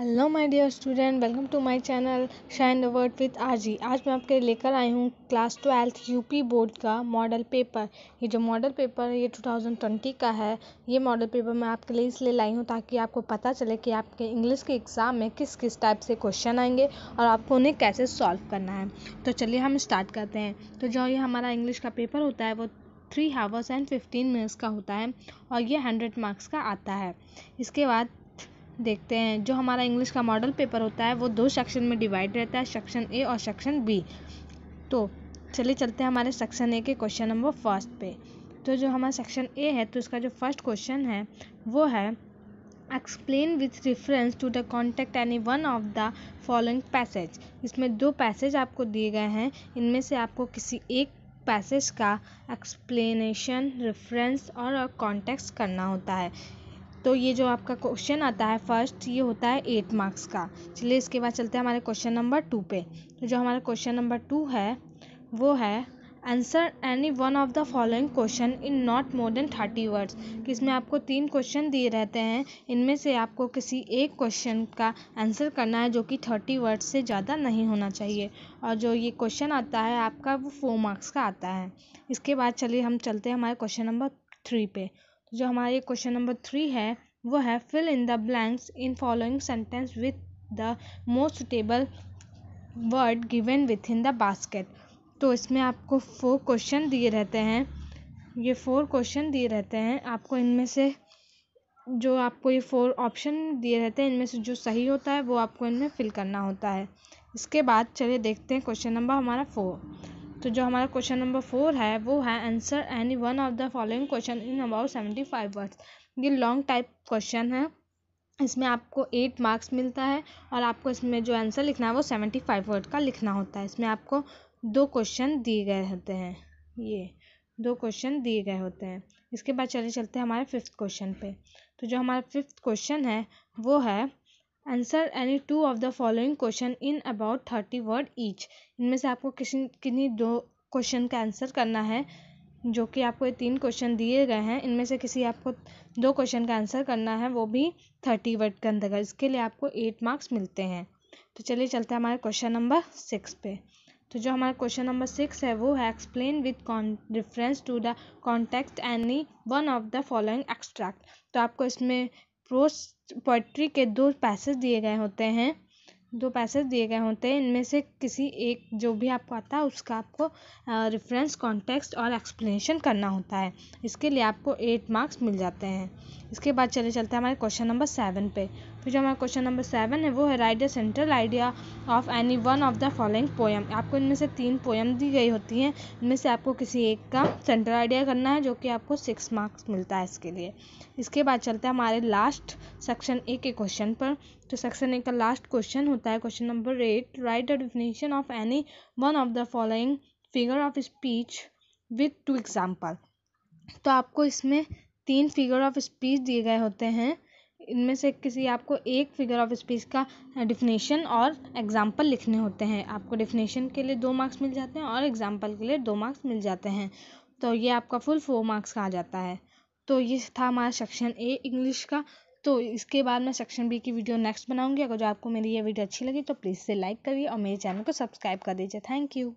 hello my dear student welcome to my channel shine the world with Aaji आज मैं आपके लेकर आई हूँ क्लास ट्वेल्थ यूपी बोर्ड का मॉडल पेपर ये जो मॉडल पेपर है ये 2020 का है ये मॉडल पेपर मैं आपके लिए इसलिए लाई हूँ ताकि आपको पता चले कि आपके इंग्लिश के एग्ज़ाम में किस किस टाइप से क्वेश्चन आएंगे और आपको उन्हें कैसे सॉल्व करना है तो चलिए हम स्टार्ट करते हैं तो जो ये हमारा इंग्लिश का पेपर होता है वो three hours and fifteen minutes का होता है और ये हंड्रेड मार्क्स का आता है इसके बाद देखते हैं जो हमारा इंग्लिश का मॉडल पेपर होता है वो दो सेक्शन में डिवाइड रहता है सेक्शन ए और सेक्शन बी तो चलिए चलते हैं हमारे सेक्शन ए के क्वेश्चन नंबर फर्स्ट पे तो जो हमारा सेक्शन ए है तो इसका जो फर्स्ट क्वेश्चन है वो है explain with reference to the contact any one of the following passage इसमें दो पैसेज आपको दिए गए हैं इनमें से आपको किसी एक पैसेज का एक्सप्लेनेशन रेफरेंस और कॉन्टेक्स्ट करना होता है तो ये जो आपका क्वेश्चन आता है फर्स्ट ये होता है एट मार्क्स का चलिए इसके बाद चलते हैं हमारे क्वेश्चन नंबर टू पे तो जो हमारा क्वेश्चन नंबर टू है वो है answer any one of the following question in not more than thirty words कि इसमें आपको तीन क्वेश्चन दिए रहते हैं इनमें से आपको किसी एक क्वेश्चन का आंसर करना है जो कि थर्टी वर्ड्स से ज़्यादा नहीं होना चाहिए और जो ये क्वेश्चन आता है आपका वो फोर मार्क्स का आता है इसके बाद चलिए हम चलते हैं हमारे क्वेश्चन नंबर थ्री पे जो हमारे क्वेश्चन नंबर थ्री है वो है fill in the blanks in following sentence with the most suitable word given with in the basket तो इसमें आपको फोर क्वेश्चन दिए रहते हैं ये फोर क्वेश्चन दिए रहते हैं आपको इनमें से जो आपको ये फोर ऑप्शन दिए रहते हैं इनमें से जो सही होता है वो आपको इनमें फिल करना होता है इसके बाद चलिए देखते हैं क्वेश्चन नंबर हमारा फोर तो जो हमारा क्वेश्चन नंबर फोर है वो है answer any one of the following question in about seventy five words ये लॉन्ग टाइप क्वेश्चन है इसमें आपको एट मार्क्स मिलता है और आपको इसमें जो आंसर लिखना है वो सेवेंटी फाइव वर्ड का लिखना होता है इसमें आपको दो क्वेश्चन दिए गए होते हैं ये दो क्वेश्चन दिए गए होते हैं इसके बाद चले चलते हैं हमारे फिफ्थ क्वेश्चन पे तो जो हमारा फिफ्थ क्वेश्चन है वो है answer any two of the following question in about thirty word each इनमें से आपको किसी किन्हीं दो क्वेश्चन का आंसर करना है जो कि आपको ये तीन क्वेश्चन दिए गए हैं इनमें से किसी आपको दो क्वेश्चन का आंसर करना है वो भी थर्टी वर्ड के अंदर इसके लिए आपको एट मार्क्स मिलते हैं तो चलिए चलते हैं हमारे क्वेश्चन नंबर सिक्स पे तो जो हमारा क्वेश्चन नंबर सिक्स है वो है explain with reference to the context any one of the following extract तो आपको इसमें प्रोस पोइट्री के दो पैसेज दिए गए होते हैं दो पैसेज दिए गए होते हैं इनमें से किसी एक जो भी आपको आता है उसका आपको रेफरेंस कॉन्टेक्स्ट और एक्सप्लेनेशन करना होता है इसके लिए आपको एट मार्क्स मिल जाते हैं इसके बाद चले चलते हैं हमारे क्वेश्चन नंबर सेवन पे फिर जो हमारा क्वेश्चन नंबर सेवन है वो है write the central idea of any one of the following poem आपको इनमें से तीन पोएम दी गई होती हैं इनमें से आपको किसी एक का सेंट्रल आइडिया करना है जो कि आपको सिक्स मार्क्स मिलता है इसके लिए इसके बाद चलते हैं हमारे लास्ट सेक्शन ए के क्वेश्चन पर तो सेक्शन ए का लास्ट क्वेश्चन होता है question number eight write the definition of any one of the following figure of speech with two example तो आपको इसमें तीन फिगर ऑफ स्पीच दिए गए होते हैं इनमें से किसी आपको एक फिगर ऑफ स्पीच का डिफिनेशन और एग्जाम्पल लिखने होते हैं आपको डिफिनेशन के लिए दो मार्क्स मिल जाते हैं और एग्जाम्पल के लिए दो मार्क्स मिल जाते हैं तो ये आपका फुल फोर मार्क्स का आ जाता है तो ये था हमारा सेक्शन ए इंग्लिश का तो इसके बाद मैं सेक्शन बी की वीडियो नेक्स्ट बनाऊंगी अगर जो आपको मेरी ये वीडियो अच्छी लगी तो प्लीज़ से लाइक करिए और मेरे चैनल को सब्सक्राइब कर दीजिए थैंक यू